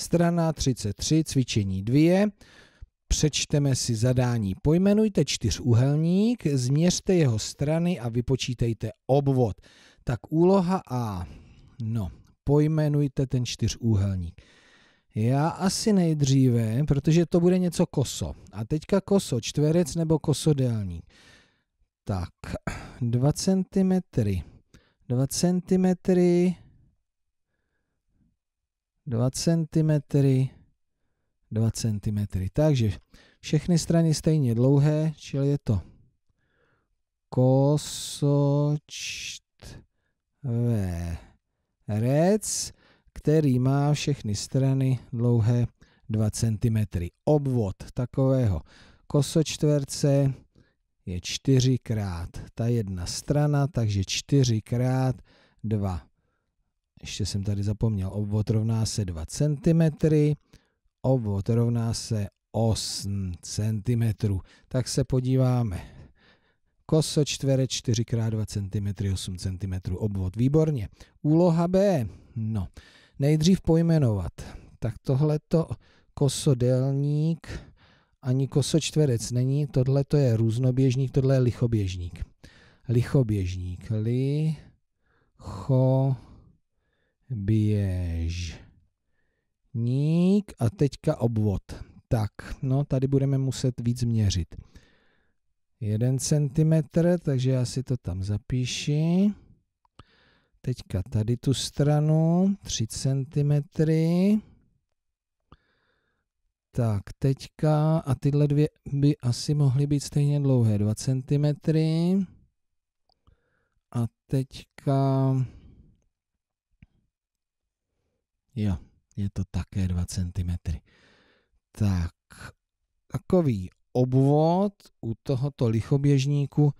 Strana 33, cvičení 2. Přečteme si zadání. Pojmenujte čtyřúhelník, změřte jeho strany a vypočítejte obvod. Tak úloha A. No, pojmenujte ten čtyřúhelník. Já asi nejdříve, protože to bude něco koso. A teďka koso, čtverec nebo kosodelník. Tak, 2 cm, 2 cm, 2 cm, 2 cm. Takže všechny strany stejně dlouhé, čili je to kosočtverec, který má všechny strany dlouhé 2 cm. Obvod takového kosočtverce je 4 krát ta jedna strana, takže 4 krát 2 cm ještě jsem tady zapomněl, obvod rovná se 2 cm, obvod rovná se 8 cm. Tak se podíváme. Koso čtvere 4 x 2 cm, 8 cm obvod. Výborně. Úloha B. No, nejdřív pojmenovat. Tak tohleto kosodelník ani kosočtverec není, tohle to je různoběžník, tohle je lichoběžník. Lichoběžník. licho běžník a teďka obvod. Tak, no tady budeme muset víc měřit. 1 cm, takže já si to tam zapíši. Teďka tady tu stranu 3 cm. Tak, teďka a tyhle dvě by asi mohly být stejně dlouhé, 2 cm. A teďka Jo, je to také 2 cm. Tak, takový obvod u tohoto lichoběžníku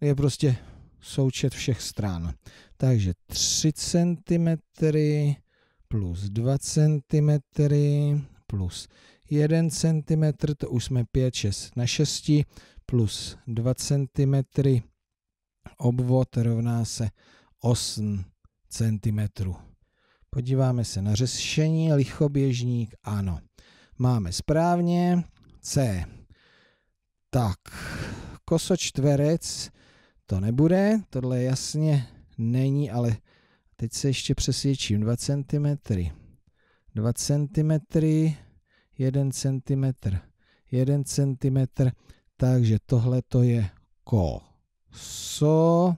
je prostě součet všech stran. Takže 3 cm plus 2 cm plus 1 cm, to už jsme 5, 6 na 6, plus 2 cm obvod rovná se 8 cm. Podíváme se na řešení lichoběžník. Ano, máme správně. C. Tak, kosočtverec to nebude, tohle jasně není, ale teď se ještě přesvědčím. 2 cm, 2 cm, 1 cm, 1 cm, takže tohle to je ko. So,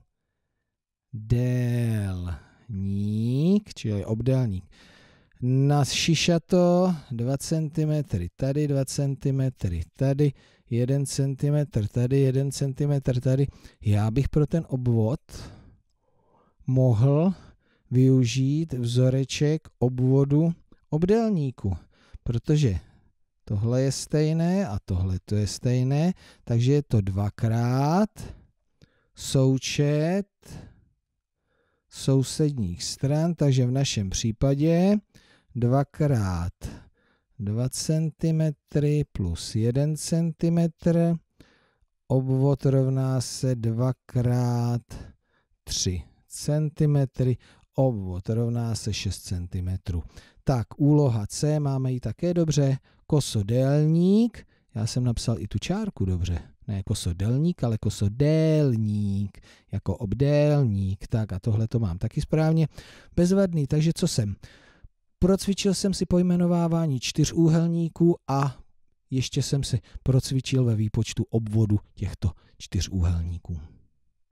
del obdelník, čili obdelník. Na šišato 2 cm tady, 2 cm tady, 1 cm tady, 1 cm tady. Já bych pro ten obvod mohl využít vzoreček obvodu obdelníku, protože tohle je stejné a tohle to je stejné, takže je to dvakrát součet sousedních stran, takže v našem případě 2 x 2 cm plus 1 cm, obvod rovná se 2 x 3 cm, obvod rovná se 6 cm. Tak, úloha C máme ji také dobře, kosodelník, já jsem napsal i tu čárku dobře, ne kosodelník, ale kosodelník, jako obdélník. Tak a tohle to mám taky správně. Bezvadný, takže co jsem? Procvičil jsem si pojmenovávání čtyřúhelníků a ještě jsem si procvičil ve výpočtu obvodu těchto čtyřúhelníků.